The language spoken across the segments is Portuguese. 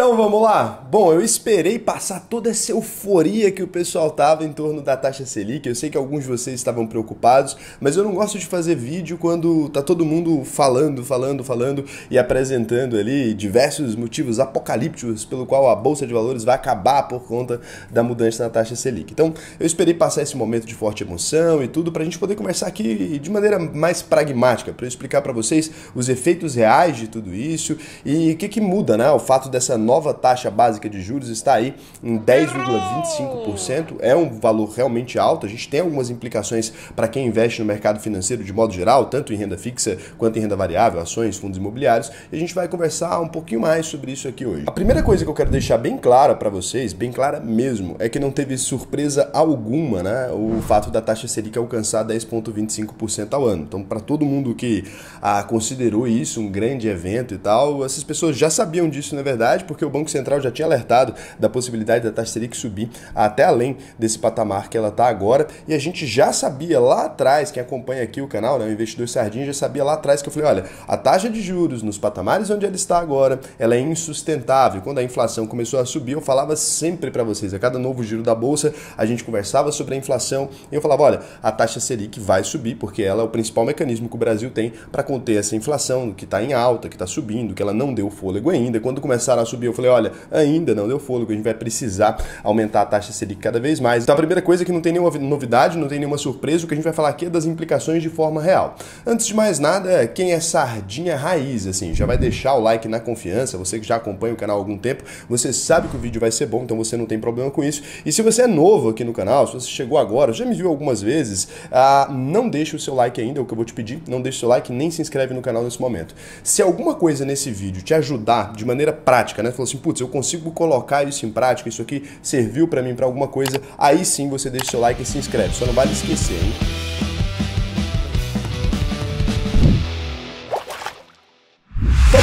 Então vamos lá? Bom, eu esperei passar toda essa euforia que o pessoal tava em torno da taxa Selic. Eu sei que alguns de vocês estavam preocupados, mas eu não gosto de fazer vídeo quando tá todo mundo falando, falando, falando e apresentando ali diversos motivos apocalípticos pelo qual a bolsa de valores vai acabar por conta da mudança na taxa Selic. Então, eu esperei passar esse momento de forte emoção e tudo para a gente poder começar aqui de maneira mais pragmática, para explicar para vocês os efeitos reais de tudo isso e o que que muda, né? O fato dessa nova taxa básica de juros está aí em 10,25%. É um valor realmente alto. A gente tem algumas implicações para quem investe no mercado financeiro de modo geral, tanto em renda fixa quanto em renda variável, ações, fundos imobiliários. E a gente vai conversar um pouquinho mais sobre isso aqui hoje. A primeira coisa que eu quero deixar bem clara para vocês, bem clara mesmo, é que não teve surpresa alguma, né? O fato da taxa Selic alcançar 10,25% ao ano. Então, para todo mundo que ah, considerou isso um grande evento e tal, essas pessoas já sabiam disso, na verdade, porque porque o Banco Central já tinha alertado da possibilidade da taxa Selic subir até além desse patamar que ela está agora. E a gente já sabia lá atrás, quem acompanha aqui o canal, né, o Investidor Sardinha, já sabia lá atrás que eu falei: olha, a taxa de juros nos patamares onde ela está agora, ela é insustentável. Quando a inflação começou a subir, eu falava sempre para vocês, a cada novo giro da bolsa, a gente conversava sobre a inflação e eu falava: olha, a taxa Selic vai subir, porque ela é o principal mecanismo que o Brasil tem para conter essa inflação que está em alta, que está subindo, que ela não deu fôlego ainda. Quando começaram a subir eu falei, olha, ainda não deu fôlego, a gente vai precisar aumentar a taxa Selic cada vez mais. Então a primeira coisa é que não tem nenhuma novidade, não tem nenhuma surpresa, o que a gente vai falar aqui é das implicações de forma real. Antes de mais nada, quem é sardinha raiz, assim, já vai deixar o like na confiança, você que já acompanha o canal há algum tempo, você sabe que o vídeo vai ser bom, então você não tem problema com isso. E se você é novo aqui no canal, se você chegou agora, já me viu algumas vezes, ah, não deixe o seu like ainda, é o que eu vou te pedir, não deixe o seu like, nem se inscreve no canal nesse momento. Se alguma coisa nesse vídeo te ajudar de maneira prática, né? falou assim, putz, eu consigo colocar isso em prática, isso aqui serviu para mim para alguma coisa, aí sim você deixa seu like e se inscreve. Só não vale esquecer, hein?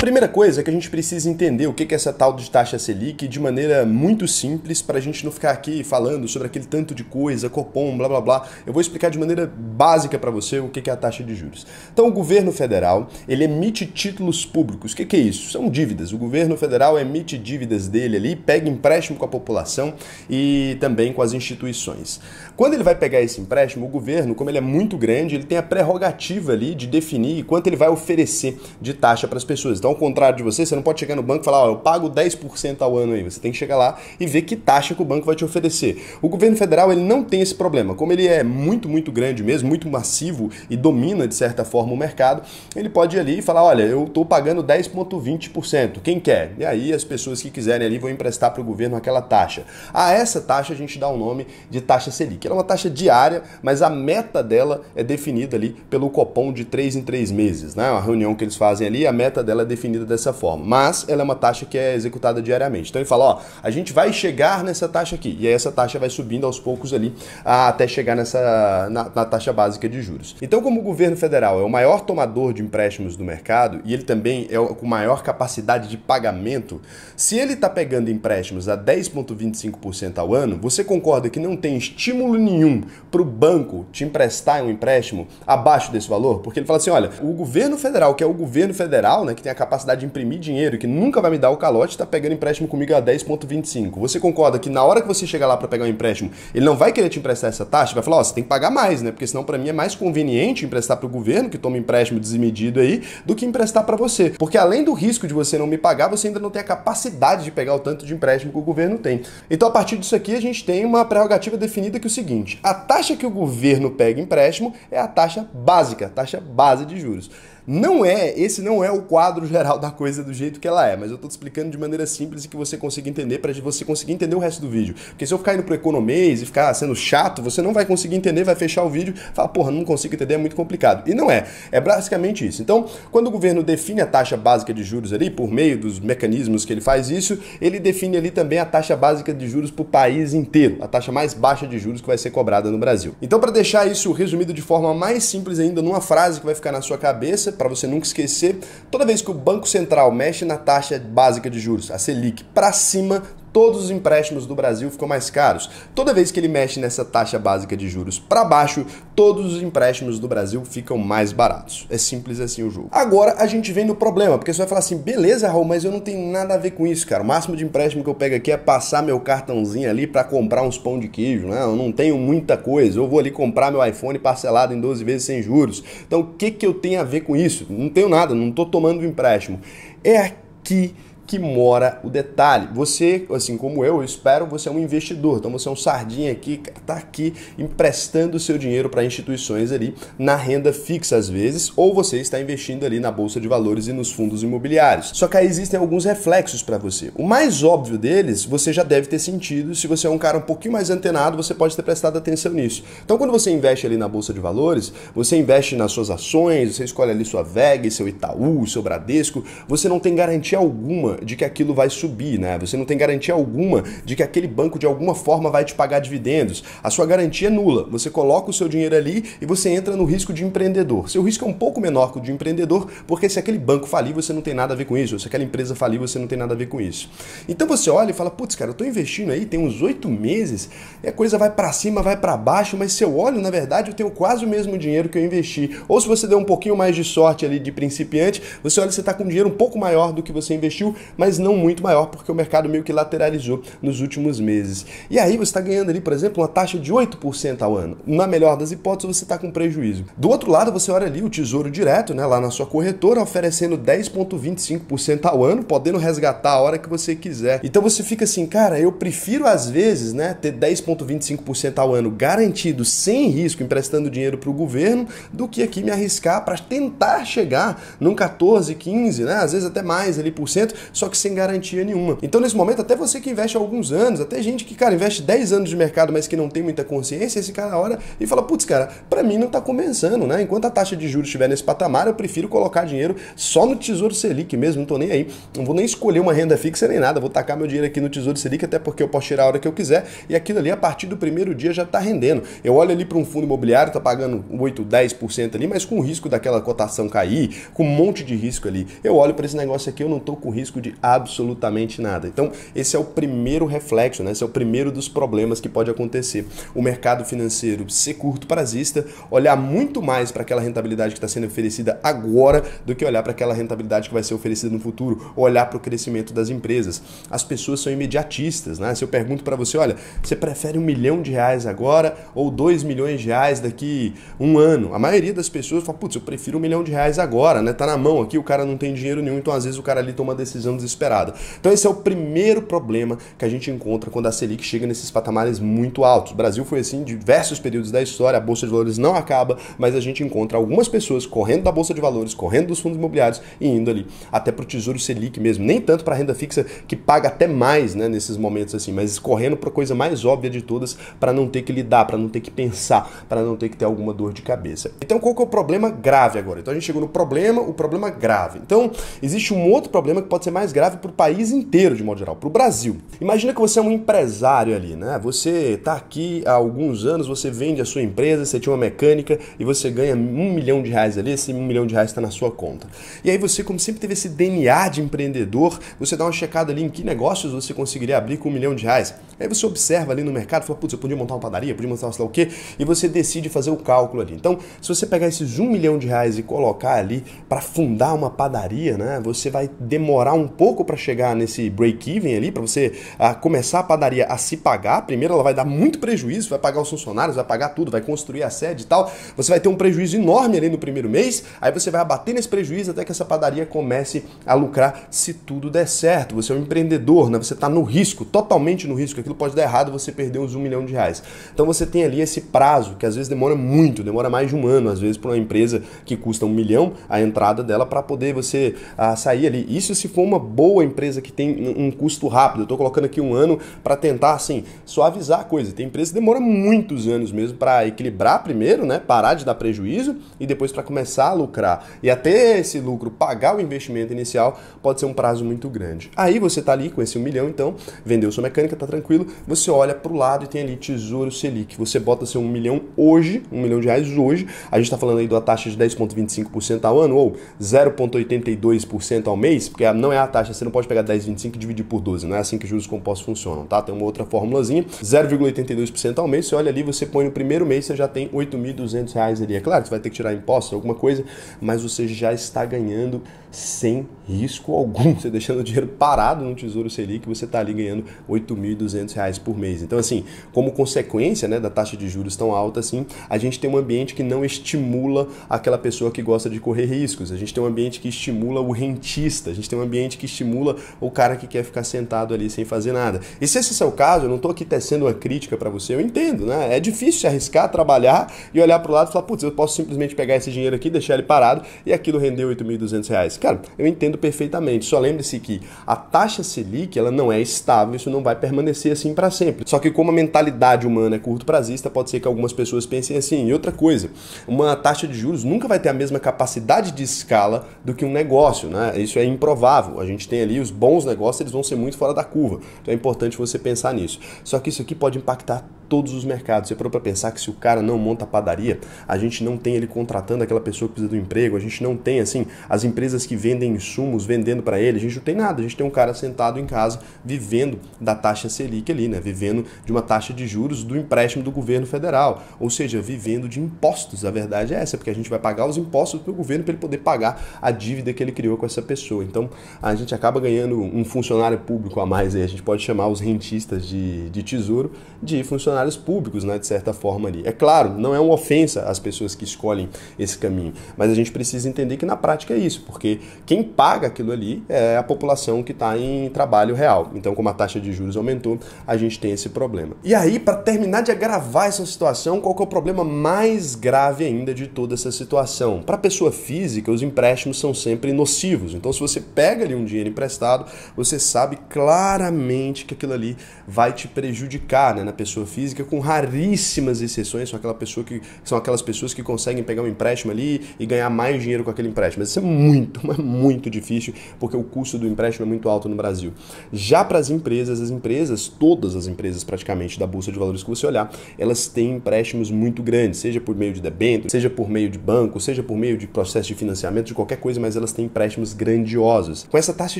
primeira coisa é que a gente precisa entender o que é essa tal de taxa Selic de maneira muito simples para a gente não ficar aqui falando sobre aquele tanto de coisa, Copom, blá blá blá. Eu vou explicar de maneira básica para você o que é a taxa de juros. Então, o governo federal ele emite títulos públicos. O que é isso? São dívidas. O governo federal emite dívidas dele ali, pega empréstimo com a população e também com as instituições. Quando ele vai pegar esse empréstimo, o governo, como ele é muito grande, ele tem a prerrogativa ali de definir quanto ele vai oferecer de taxa para as pessoas. Então, ao contrário de você, você não pode chegar no banco e falar, ó, eu pago 10% ao ano aí. Você tem que chegar lá e ver que taxa que o banco vai te oferecer. O governo federal, ele não tem esse problema. Como ele é muito, muito grande mesmo, muito massivo e domina, de certa forma, o mercado, ele pode ir ali e falar, olha, eu estou pagando 10,20%, quem quer? E aí as pessoas que quiserem ali vão emprestar para o governo aquela taxa. A essa taxa a gente dá o nome de taxa Selic. Ela é uma taxa diária, mas a meta dela é definida ali pelo Copom de 3 em 3 meses. Né? Uma reunião que eles fazem ali, a meta dela é definida definida dessa forma, mas ela é uma taxa que é executada diariamente. Então ele fala, ó, a gente vai chegar nessa taxa aqui, e aí essa taxa vai subindo aos poucos ali até chegar nessa na, na taxa básica de juros. Então, como o governo federal é o maior tomador de empréstimos do mercado e ele também é o com maior capacidade de pagamento, se ele está pegando empréstimos a 10,25% ao ano, você concorda que não tem estímulo nenhum para o banco te emprestar um empréstimo abaixo desse valor? Porque ele fala assim, olha, o governo federal, que é o governo federal, né, que tem a capacidade capacidade de imprimir dinheiro que nunca vai me dar o calote está pegando empréstimo comigo a 10,25. Você concorda que na hora que você chegar lá para pegar um empréstimo, ele não vai querer te emprestar essa taxa? Vai falar, ó, oh, você tem que pagar mais, né? Porque senão para mim é mais conveniente emprestar para o governo, que toma empréstimo desmedido aí, do que emprestar para você. Porque além do risco de você não me pagar, você ainda não tem a capacidade de pegar o tanto de empréstimo que o governo tem. Então a partir disso aqui a gente tem uma prerrogativa definida que é o seguinte: a taxa que o governo pega empréstimo é a taxa básica, a taxa base de juros. Não é, esse não é o quadro geral da coisa do jeito que ela é, mas eu tô te explicando de maneira simples e que você consiga entender para você conseguir entender o resto do vídeo. Porque se eu ficar indo pro economês e ficar sendo chato, você não vai conseguir entender, vai fechar o vídeo, fala, porra, não consigo entender, é muito complicado. E não é. É basicamente isso. Então, quando o governo define a taxa básica de juros ali, por meio dos mecanismos que ele faz isso, ele define ali também a taxa básica de juros pro país inteiro, a taxa mais baixa de juros que vai ser cobrada no Brasil. Então, para deixar isso resumido de forma mais simples ainda, numa frase que vai ficar na sua cabeça, para você nunca esquecer, toda vez que o Banco Central mexe na taxa básica de juros, a Selic, para cima, todos os empréstimos do Brasil ficam mais caros. Toda vez que ele mexe nessa taxa básica de juros para baixo, todos os empréstimos do Brasil ficam mais baratos. É simples assim o jogo. Agora a gente vem no problema, porque você vai falar assim, beleza, Raul, mas eu não tenho nada a ver com isso, cara. O máximo de empréstimo que eu pego aqui é passar meu cartãozinho ali para comprar uns pão de queijo, né? Eu não tenho muita coisa. Eu vou ali comprar meu iPhone parcelado em 12 vezes sem juros. Então, o que que eu tenho a ver com isso? Não tenho nada, não estou tomando empréstimo. É aqui que mora o detalhe. Você, assim como eu, eu espero, você é um investidor. Então você é um sardinha aqui, está aqui emprestando o seu dinheiro para instituições ali na renda fixa às vezes, ou você está investindo ali na bolsa de valores e nos fundos imobiliários. Só que aí existem alguns reflexos para você. O mais óbvio deles, você já deve ter sentido. Se você é um cara um pouquinho mais antenado, você pode ter prestado atenção nisso. Então quando você investe ali na bolsa de valores, você investe nas suas ações, você escolhe ali sua VEG, seu Itaú, seu Bradesco, você não tem garantia alguma de que aquilo vai subir, né? Você não tem garantia alguma de que aquele banco de alguma forma vai te pagar dividendos. A sua garantia é nula. Você coloca o seu dinheiro ali e você entra no risco de empreendedor. Seu risco é um pouco menor que o de empreendedor, porque se aquele banco falir, você não tem nada a ver com isso. Se aquela empresa falir, você não tem nada a ver com isso. Então você olha e fala: "Putz, cara, eu tô investindo aí, tem uns oito meses, e a coisa vai para cima, vai para baixo, mas se eu olho, na verdade, eu tenho quase o mesmo dinheiro que eu investi". Ou se você deu um pouquinho mais de sorte ali de principiante, você olha, você está com um dinheiro um pouco maior do que você investiu, mas não muito maior, porque o mercado meio que lateralizou nos últimos meses. E aí você está ganhando ali, por exemplo, uma taxa de 8% ao ano. Na melhor das hipóteses, você está com prejuízo. Do outro lado, você olha ali o Tesouro Direto, né, lá na sua corretora, oferecendo 10,25% ao ano, podendo resgatar a hora que você quiser. Então você fica assim, cara, eu prefiro às vezes né, ter 10,25% ao ano garantido, sem risco, emprestando dinheiro para o governo, do que aqui me arriscar para tentar chegar num 14, 15, né, às vezes até mais ali por cento, só que sem garantia nenhuma. Então, nesse momento, até você que investe alguns anos, até gente que, cara, investe 10 anos de mercado, mas que não tem muita consciência, esse cara olha e fala, putz, cara, para mim não tá começando, né? Enquanto a taxa de juros estiver nesse patamar, eu prefiro colocar dinheiro só no Tesouro Selic mesmo, não tô nem aí. Não vou nem escolher uma renda fixa nem nada, vou tacar meu dinheiro aqui no Tesouro Selic, até porque eu posso tirar a hora que eu quiser, e aquilo ali, a partir do primeiro dia, já tá rendendo. Eu olho ali para um fundo imobiliário, tá pagando 8, 10% ali, mas com o risco daquela cotação cair, com um monte de risco ali. Eu olho para esse negócio aqui, eu não tô com risco de absolutamente nada. Então, esse é o primeiro reflexo, né? esse é o primeiro dos problemas que pode acontecer. O mercado financeiro ser curto prazista, olhar muito mais para aquela rentabilidade que está sendo oferecida agora do que olhar para aquela rentabilidade que vai ser oferecida no futuro, olhar para o crescimento das empresas. As pessoas são imediatistas, né? Se eu pergunto para você, olha, você prefere um milhão de reais agora ou dois milhões de reais daqui um ano? A maioria das pessoas fala, putz, eu prefiro um milhão de reais agora, né? Tá na mão aqui, o cara não tem dinheiro nenhum, então às vezes o cara ali toma uma decisão inflação desesperada. Então esse é o primeiro problema que a gente encontra quando a Selic chega nesses patamares muito altos. O Brasil foi assim em diversos períodos da história, a bolsa de valores não acaba, mas a gente encontra algumas pessoas correndo da bolsa de valores, correndo dos fundos imobiliários e indo ali até para o Tesouro Selic mesmo, nem tanto para renda fixa que paga até mais, né, nesses momentos assim, mas correndo para a coisa mais óbvia de todas para não ter que lidar, para não ter que pensar, para não ter que ter alguma dor de cabeça. Então qual que é o problema grave agora? Então a gente chegou no problema, o problema grave. Então existe um outro problema que pode ser mais mais grave para o país inteiro, de modo geral, para o Brasil. Imagina que você é um empresário ali, né? Você está aqui há alguns anos, você vende a sua empresa, você tinha uma mecânica e você ganha um milhão de reais ali, esse um milhão de reais está na sua conta. E aí você, como sempre teve esse DNA de empreendedor, você dá uma checada ali em que negócios você conseguiria abrir com um milhão de reais. Aí você observa ali no mercado, fala, putz, eu podia montar uma padaria, podia montar sei lá o quê, e você decide fazer o cálculo ali. Então, se você pegar esses um milhão de reais e colocar ali para fundar uma padaria, né? Você vai demorar um pouco para chegar nesse break-even ali, para você ah, começar a padaria a se pagar. Primeiro, ela vai dar muito prejuízo, vai pagar os funcionários, vai pagar tudo, vai construir a sede e tal. Você vai ter um prejuízo enorme ali no primeiro mês, aí você vai abater nesse prejuízo até que essa padaria comece a lucrar se tudo der certo. Você é um empreendedor, né? você está no risco, totalmente no risco. Aquilo pode dar errado, você perdeu uns um milhão de reais. Então você tem ali esse prazo, que às vezes demora muito, demora mais de um ano, às vezes, para uma empresa que custa um milhão a entrada dela para poder você ah, sair ali. Isso se for uma uma boa empresa que tem um custo rápido. Eu estou colocando aqui um ano para tentar, assim, suavizar a coisa. Tem empresa que demora muitos anos mesmo para equilibrar primeiro, né? Parar de dar prejuízo e depois para começar a lucrar. E até esse lucro pagar o investimento inicial pode ser um prazo muito grande. Aí você está ali com esse um milhão, então, vendeu sua mecânica, tá tranquilo. Você olha para o lado e tem ali Tesouro Selic. Você bota seu um milhão hoje, um milhão de reais hoje. A gente está falando aí da taxa de 10,25% ao ano ou 0,82% ao mês, porque não é a a taxa, você não pode pegar 10,25 e dividir por 12, não é assim que juros compostos funcionam, tá? Tem uma outra formulazinha, 0,82% ao mês, você olha ali, você põe no primeiro mês, você já tem 8.200 reais ali. É claro que você vai ter que tirar impostos, alguma coisa, mas você já está ganhando sem risco algum. Você deixando o dinheiro parado no Tesouro Selic, você está ali ganhando R$ 8.200 por mês. Então, assim, como consequência né, da taxa de juros tão alta assim, a gente tem um ambiente que não estimula aquela pessoa que gosta de correr riscos. A gente tem um ambiente que estimula o rentista, a gente tem um ambiente que estimula o cara que quer ficar sentado ali sem fazer nada. E se esse é o caso, eu não estou aqui tecendo uma crítica para você, eu entendo, né? É difícil se arriscar, trabalhar e olhar para o lado e falar, putz, eu posso simplesmente pegar esse dinheiro aqui, deixar ele parado e aquilo render R$ 8.200. Cara, eu entendo perfeitamente. Só lembre-se que a taxa Selic ela não é estável, isso não vai permanecer assim para sempre. Só que como a mentalidade humana é curto prazista, pode ser que algumas pessoas pensem assim. E outra coisa, uma taxa de juros nunca vai ter a mesma capacidade de escala do que um negócio, né? Isso é improvável. A gente tem ali os bons negócios, eles vão ser muito fora da curva. Então é importante você pensar nisso. Só que isso aqui pode impactar todos os mercados. Você parou para pensar que se o cara não monta padaria, a gente não tem ele contratando aquela pessoa que precisa do emprego, a gente não tem assim as empresas que vendem insumos vendendo para ele, a gente não tem nada. A gente tem um cara sentado em casa vivendo da taxa Selic ali, né? Vivendo de uma taxa de juros do empréstimo do governo federal, ou seja, vivendo de impostos. A verdade é essa, porque a gente vai pagar os impostos para o governo para ele poder pagar a dívida que ele criou com essa pessoa. Então a gente acaba ganhando um funcionário público a mais aí. A gente pode chamar os rentistas de, de tesouro de funcionário funcionários públicos, né, de certa forma ali. É claro, não é uma ofensa às pessoas que escolhem esse caminho, mas a gente precisa entender que na prática é isso, porque quem paga aquilo ali é a população que está em trabalho real. Então, como a taxa de juros aumentou, a gente tem esse problema. E aí, para terminar de agravar essa situação, qual é o problema mais grave ainda de toda essa situação? Para pessoa física, os empréstimos são sempre nocivos. Então, se você pega ali um dinheiro emprestado, você sabe claramente que aquilo ali vai te prejudicar né, na pessoa física física, com raríssimas exceções, são, aquela pessoa que, são aquelas pessoas que conseguem pegar um empréstimo ali e ganhar mais dinheiro com aquele empréstimo. Mas isso é muito, muito difícil, porque o custo do empréstimo é muito alto no Brasil. Já para as empresas, as empresas, todas as empresas praticamente da Bolsa de Valores que você olhar, elas têm empréstimos muito grandes, seja por meio de debênture, seja por meio de banco, seja por meio de processo de financiamento, de qualquer coisa, mas elas têm empréstimos grandiosos. Com essa taxa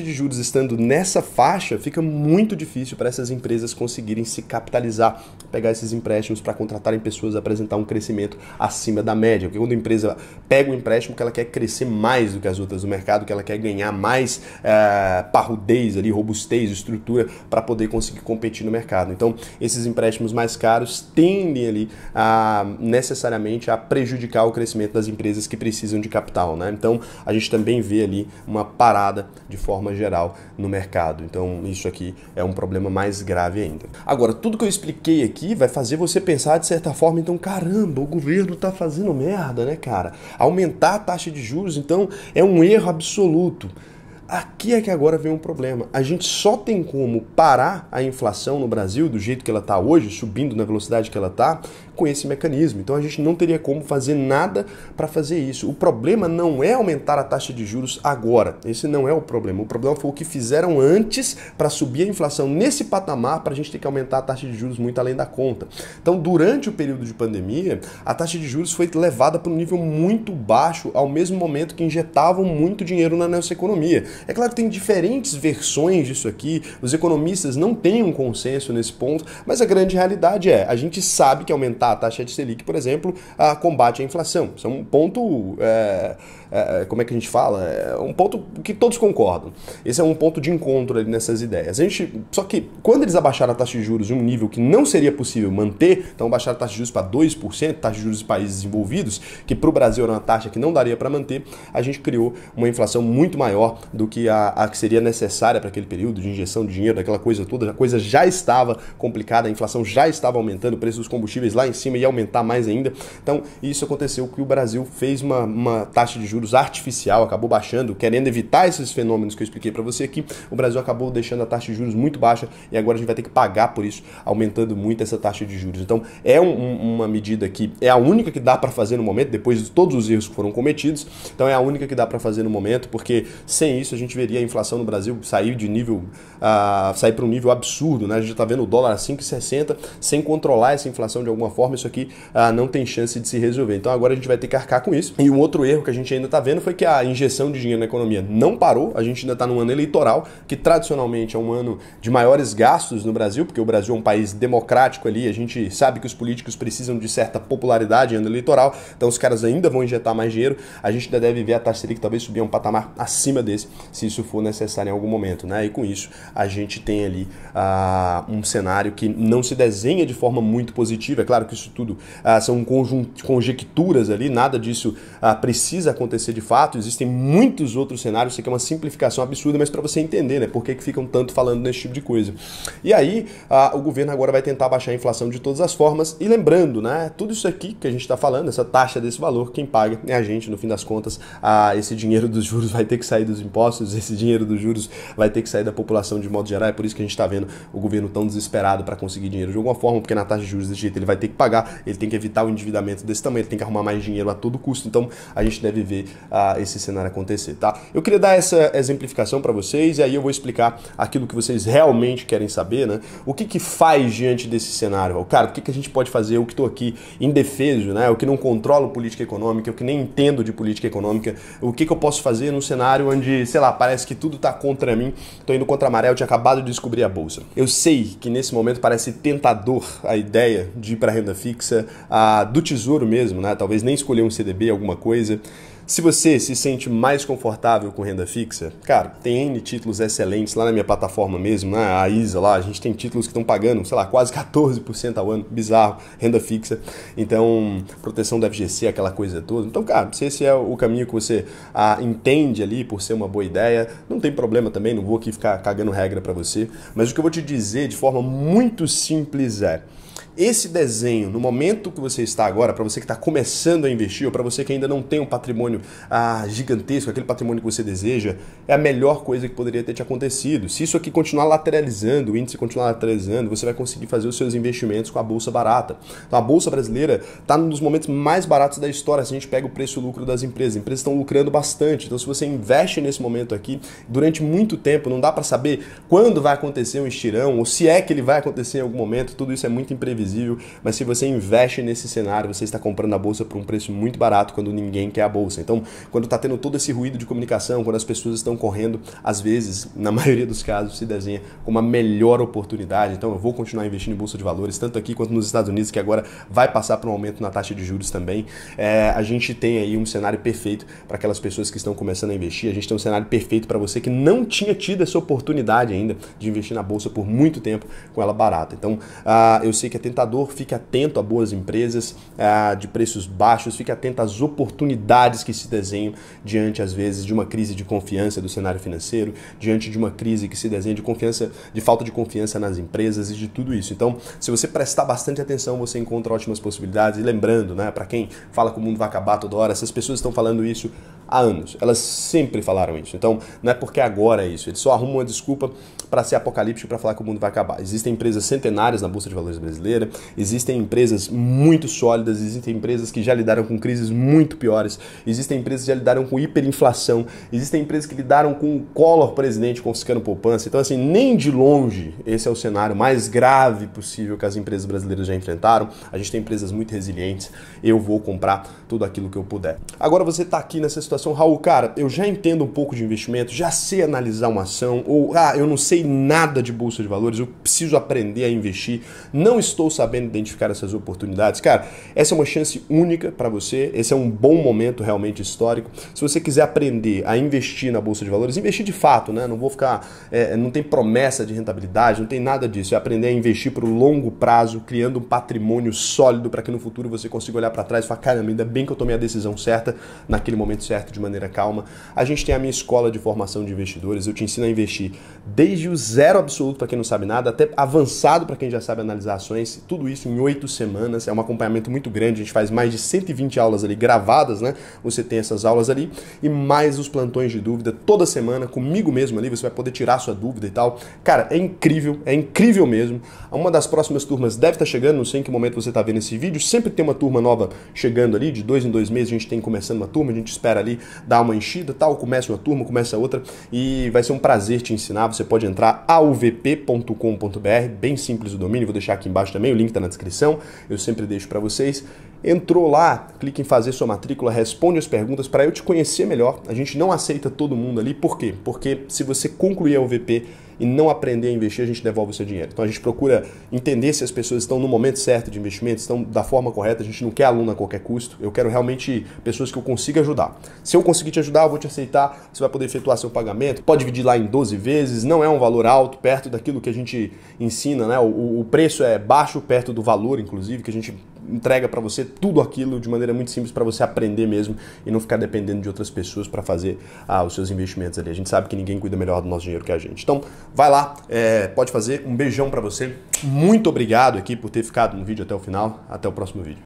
de juros estando nessa faixa, fica muito difícil para essas empresas conseguirem se capitalizar pegar esses empréstimos para contratarem pessoas apresentar um crescimento acima da média. Porque quando a empresa pega um empréstimo, que ela quer crescer mais do que as outras do mercado, que ela quer ganhar mais é, parrudez ali, robustez, estrutura para poder conseguir competir no mercado. Então, esses empréstimos mais caros tendem ali a necessariamente a prejudicar o crescimento das empresas que precisam de capital, né? Então, a gente também vê ali uma parada de forma geral no mercado. Então, isso aqui é um problema mais grave ainda. Agora, tudo que eu expliquei aqui aqui vai fazer você pensar de certa forma, então, caramba, o governo está fazendo merda, né, cara? Aumentar a taxa de juros, então, é um erro absoluto. Aqui é que agora vem um problema. A gente só tem como parar a inflação no Brasil do jeito que ela está hoje, subindo na velocidade que ela está, com esse mecanismo. Então a gente não teria como fazer nada para fazer isso. O problema não é aumentar a taxa de juros agora. Esse não é o problema. O problema foi o que fizeram antes para subir a inflação nesse patamar para a gente ter que aumentar a taxa de juros muito além da conta. Então, durante o período de pandemia, a taxa de juros foi levada para um nível muito baixo ao mesmo momento que injetavam muito dinheiro na nossa economia. É claro que tem diferentes versões disso aqui. Os economistas não têm um consenso nesse ponto, mas a grande realidade é, a gente sabe que aumentar aumentar a taxa de Selic, por exemplo, a combate à inflação. Isso é um ponto é, é, é, como é que a gente fala? É um ponto que todos concordam. Esse é um ponto de encontro ali nessas ideias. A gente, só que quando eles abaixaram a taxa de juros em um nível que não seria possível manter, então baixaram a taxa de juros para 2%, taxa de juros de países desenvolvidos, que para o Brasil era uma taxa que não daria para manter, a gente criou uma inflação muito maior do que a, a que seria necessária para aquele período de injeção de dinheiro, daquela coisa toda. A coisa já estava complicada, a inflação já estava aumentando, o preço dos combustíveis lá em cima ia aumentar mais ainda. Então, isso aconteceu que o Brasil fez uma, uma taxa de juros juros artificial, acabou baixando, querendo evitar esses fenômenos que eu expliquei para você aqui, o Brasil acabou deixando a taxa de juros muito baixa e agora a gente vai ter que pagar por isso, aumentando muito essa taxa de juros. Então, é um, uma medida que é a única que dá para fazer no momento, depois de todos os erros que foram cometidos, então é a única que dá para fazer no momento, porque sem isso a gente veria a inflação no Brasil sair de nível, uh, sair para um nível absurdo, né? A gente está vendo o dólar a 5,60, sem controlar essa inflação de alguma forma, isso aqui uh, não tem chance de se resolver. Então, agora a gente vai ter que arcar com isso. E um outro erro que a gente ainda ainda está vendo foi que a injeção de dinheiro na economia não parou. A gente ainda está num ano eleitoral, que tradicionalmente é um ano de maiores gastos no Brasil, porque o Brasil é um país democrático ali. A gente sabe que os políticos precisam de certa popularidade em ano eleitoral, então os caras ainda vão injetar mais dinheiro. A gente ainda deve ver a taxa Selic talvez subir um patamar acima desse, se isso for necessário em algum momento. Né? E com isso, a gente tem ali uh, um cenário que não se desenha de forma muito positiva. É claro que isso tudo uh, são conjecturas ali, nada disso uh, precisa acontecer acontecer de fato. Existem muitos outros cenários, isso aqui é uma simplificação absurda, mas para você entender, né, por que, que ficam tanto falando nesse tipo de coisa. E aí, a, o governo agora vai tentar baixar a inflação de todas as formas. E lembrando, né, tudo isso aqui que a gente está falando, essa taxa desse valor, quem paga é a gente, no fim das contas, a, esse dinheiro dos juros vai ter que sair dos impostos, esse dinheiro dos juros vai ter que sair da população de modo geral, é por isso que a gente está vendo o governo tão desesperado para conseguir dinheiro de alguma forma, porque na taxa de juros desse jeito ele vai ter que pagar, ele tem que evitar o endividamento desse tamanho, ele tem que arrumar mais dinheiro a todo custo. Então a gente deve ver uh, esse cenário acontecer, tá? Eu queria dar essa exemplificação para vocês e aí eu vou explicar aquilo que vocês realmente querem saber, né? O que que faz diante desse cenário? Cara, o que que a gente pode fazer? Eu que estou aqui indefeso, né? Eu que não controlo política econômica, eu que nem entendo de política econômica, o que que eu posso fazer num cenário onde, sei lá, parece que tudo está contra mim, tô indo contra a maré, eu tinha acabado de descobrir a bolsa. Eu sei que nesse momento parece tentador a ideia de ir para renda fixa, a, do tesouro mesmo, né? Talvez nem escolher um CDB, alguma coisa. Se você se sente mais confortável com renda fixa, cara, tem N títulos excelentes lá na minha plataforma mesmo, né? a ISA lá, a gente tem títulos que estão pagando, sei lá, quase 14% ao ano, bizarro, renda fixa, então proteção da FGC, aquela coisa toda. Então, cara, se esse é o caminho que você ah, entende ali por ser uma boa ideia, não tem problema também, não vou aqui ficar cagando regra para você, mas o que eu vou te dizer de forma muito simples é. Esse desenho, no momento que você está agora, para você que está começando a investir ou para você que ainda não tem um patrimônio patrimônio ah, gigantesco, aquele patrimônio que você deseja, é a melhor coisa que poderia ter te acontecido. Se isso aqui continuar lateralizando, o índice continuar lateralizando, você vai conseguir fazer os seus investimentos com a bolsa barata. Então a bolsa brasileira está num dos momentos mais baratos da história se a gente pega o preço-lucro das empresas. As empresas estão lucrando bastante. Então se você investe nesse momento aqui, durante muito tempo, não dá para saber quando vai acontecer um estirão ou se é que ele vai acontecer em algum momento, tudo isso é muito imprevisível, mas se você investe nesse cenário, você está comprando a bolsa por um preço muito barato quando ninguém quer a bolsa. Então, quando está tendo todo esse ruído de comunicação, quando as pessoas estão correndo, às vezes, na maioria dos casos, se desenha como a melhor oportunidade. Então, eu vou continuar investindo em bolsa de valores, tanto aqui quanto nos Estados Unidos, que agora vai passar para um aumento na taxa de juros também. É, a gente tem aí um cenário perfeito para aquelas pessoas que estão começando a investir. A gente tem um cenário perfeito para você que não tinha tido essa oportunidade ainda de investir na bolsa por muito tempo com ela barata. Então, uh, eu sei que é tentador, fique atento a boas empresas uh, de preços baixos, fique atento às oportunidades que se desenha diante, às vezes, de uma crise de confiança do cenário financeiro, diante de uma crise que se desenha de confiança, de falta de confiança nas empresas e de tudo isso. Então, se você prestar bastante atenção, você encontra ótimas possibilidades. E lembrando, né, para quem fala que o mundo vai acabar toda hora, essas pessoas estão falando isso há anos. Elas sempre falaram isso. Então, não é porque agora é isso. Eles só arrumam uma desculpa para ser apocalíptico para falar que o mundo vai acabar. Existem empresas centenárias na Bolsa de Valores brasileira, existem empresas muito sólidas, existem empresas que já lidaram com crises muito piores, existem empresas que já lidaram com hiperinflação, existem empresas que lidaram com o Collor presidente confiscando poupança. Então, assim, nem de longe esse é o cenário mais grave possível que as empresas brasileiras já enfrentaram. A gente tem empresas muito resilientes. Eu vou comprar tudo aquilo que eu puder. Agora você está aqui nessa situação situação, Raul, cara, eu já entendo um pouco de investimento, já sei analisar uma ação, ou ah, eu não sei nada de bolsa de valores, eu preciso aprender a investir, não estou sabendo identificar essas oportunidades. Cara, essa é uma chance única para você, esse é um bom momento realmente histórico. Se você quiser aprender a investir na bolsa de valores, investir de fato, né? Não vou ficar, é, não tem promessa de rentabilidade, não tem nada disso. É aprender a investir para o longo prazo, criando um patrimônio sólido para que no futuro você consiga olhar para trás e falar, cara, ainda bem que eu tomei a decisão certa naquele momento certo certo, de maneira calma. A gente tem a minha escola de formação de investidores, eu te ensino a investir desde o zero absoluto para quem não sabe nada, até avançado para quem já sabe analisar ações, tudo isso em oito semanas. É um acompanhamento muito grande, a gente faz mais de 120 aulas ali gravadas, né? Você tem essas aulas ali e mais os plantões de dúvida toda semana comigo mesmo ali, você vai poder tirar sua dúvida e tal. Cara, é incrível, é incrível mesmo. Uma das próximas turmas deve estar tá chegando, não sei em que momento você está vendo esse vídeo, sempre tem uma turma nova chegando ali, de dois em dois meses a gente tem começando uma turma, a gente espera ali dar dá uma enchida tal, começa uma turma, começa outra e vai ser um prazer te ensinar. Você pode entrar avp.com.br, bem simples o domínio, vou deixar aqui embaixo também, o link está na descrição, eu sempre deixo para vocês entrou lá, clique em fazer sua matrícula, responde as perguntas para eu te conhecer melhor. A gente não aceita todo mundo ali, por quê? Porque se você concluir a UVP e não aprender a investir, a gente devolve o seu dinheiro. Então a gente procura entender se as pessoas estão no momento certo de investimento, estão da forma correta, a gente não quer aluno a qualquer custo, eu quero realmente pessoas que eu consiga ajudar. Se eu conseguir te ajudar, eu vou te aceitar, você vai poder efetuar seu pagamento, pode dividir lá em 12 vezes, não é um valor alto, perto daquilo que a gente ensina, né? O, o preço é baixo perto do valor, inclusive, que a gente entrega para você tudo aquilo de maneira muito simples para você aprender mesmo e não ficar dependendo de outras pessoas para fazer ah, os seus investimentos ali. A gente sabe que ninguém cuida melhor do nosso dinheiro que a gente. Então, vai lá, é, pode fazer. Um beijão para você. Muito obrigado aqui por ter ficado no vídeo até o final. Até o próximo vídeo.